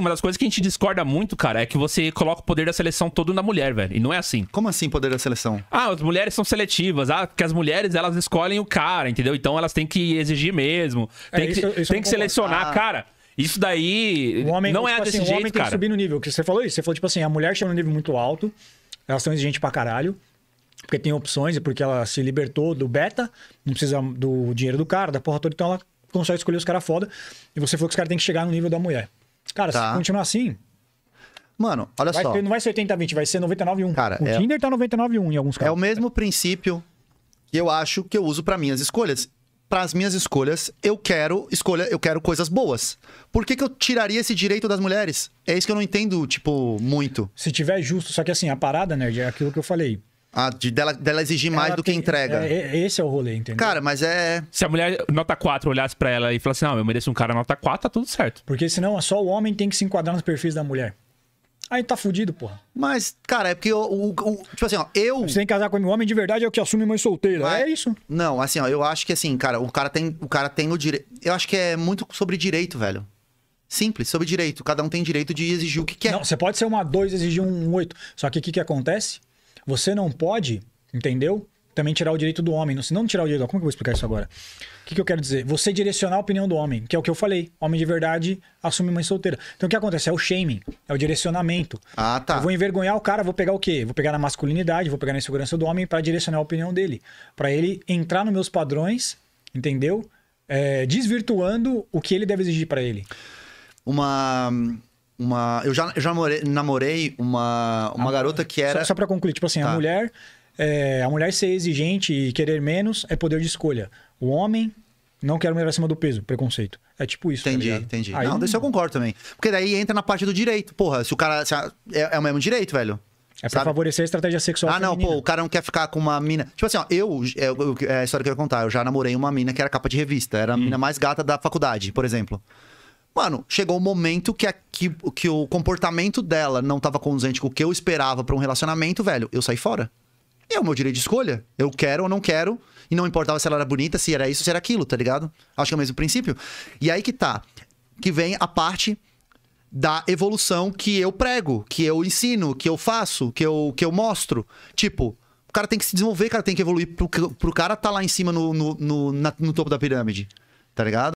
assim, uma das coisas que a gente discorda muito, cara, é que você coloca o poder da seleção todo na mulher, velho. E não é assim. Como assim poder da seleção? Ah, as mulheres são seletivas. Ah, porque as mulheres, elas escolhem o cara, entendeu? Então elas têm que exigir mesmo. É, tem é, que, isso, isso tem que selecionar. Ah. Cara, isso daí homem, não é tipo é desse assim, jeito, cara. tem que subir no nível. Que você falou isso. Você falou, tipo assim, a mulher chega num nível muito alto. Elas são exigentes pra caralho porque tem opções e porque ela se libertou do beta, não precisa do dinheiro do cara, da porra toda, então ela consegue escolher os caras foda. E você falou que os caras têm que chegar no nível da mulher. Cara, tá. se continuar assim. Mano, olha vai só. não vai ser 80-20, vai ser 99-1. Cara, o é... Tinder tá 99-1 em alguns casos. É o mesmo princípio que eu acho que eu uso para minhas escolhas. Para as minhas escolhas, eu quero escolha, eu quero coisas boas. Por que, que eu tiraria esse direito das mulheres? É isso que eu não entendo, tipo, muito. Se tiver justo, só que assim, a parada, nerd, é aquilo que eu falei. Ah, de dela, dela exigir mais ela do que tem- entrega. É, é, esse é o rolê, entendeu? Cara, mas é. Se a mulher nota 4 olhasse pra ela e falasse, não, eu mereço um cara nota 4, tá tudo certo. Porque senão só o homem tem que se enquadrar nos perfis da mulher. Aí tá fudido, porra. Mas, cara, é porque o. o- o- tipo assim, ó, eu. Você tem que casar com um homem de verdade, é o que assume mãe solteira. Mas- É isso. Não, assim, ó, eu acho que assim, cara, o cara tem o, cara tem o direito. Eu acho que é muito sobre direito, velho. Simples, sobre direito. Cada um tem direito de exigir o que quer. Não, você pode ser uma 2 e exigir um 8. Só que o que, que acontece? Você não pode, entendeu? Também tirar o direito do homem. Se não tirar o direito do homem, como que eu vou explicar isso agora? O que, que eu quero dizer? Você direcionar a opinião do homem, que é o que eu falei. Homem de verdade assume mãe solteira. Então o que acontece? É o shaming, é o direcionamento. Ah, tá. Eu vou envergonhar o cara, vou pegar o quê? Vou pegar na masculinidade, vou pegar na insegurança do homem para direcionar a opinião dele. para ele entrar nos meus padrões, entendeu? É, desvirtuando o que ele deve exigir para ele. Uma uma. Eu já, eu já namorei, namorei uma, uma ah, garota que era. Só, só pra concluir, tipo assim, tá. a mulher. É, a mulher ser exigente e querer menos é poder de escolha. O homem não quero mulher acima do peso, preconceito. É tipo isso. Tá entendi, tá entendi. Aí, não, eu concordo também. Porque daí entra na parte do direito. Porra, se o cara. Se a, é, é, o mesmo direito, velho. É pra sabe? favorecer a estratégia sexual. Ah, feminina. não, pô, o cara não quer ficar com uma mina. Tipo assim, ó, eu, é, é, é a história que eu ia contar. Eu já namorei uma mina que era capa de revista. Era a hum. mina mais gata da faculdade, por exemplo. Mano, chegou o um momento que, a, que, que o comportamento dela não tava conduzente com o que eu esperava para um relacionamento, velho. Eu saí fora. E é o meu direito de escolha. Eu quero ou não quero. E não importava se ela era bonita, se era isso, se era aquilo, tá ligado? Acho que é o mesmo princípio. E aí que tá. Que vem a parte da evolução que eu prego, que eu ensino, que eu faço, que eu, que eu mostro. Tipo, o cara tem que se desenvolver, o cara tem que evoluir pro, pro cara tá lá em cima no, no, no, na, no topo da pirâmide, tá ligado?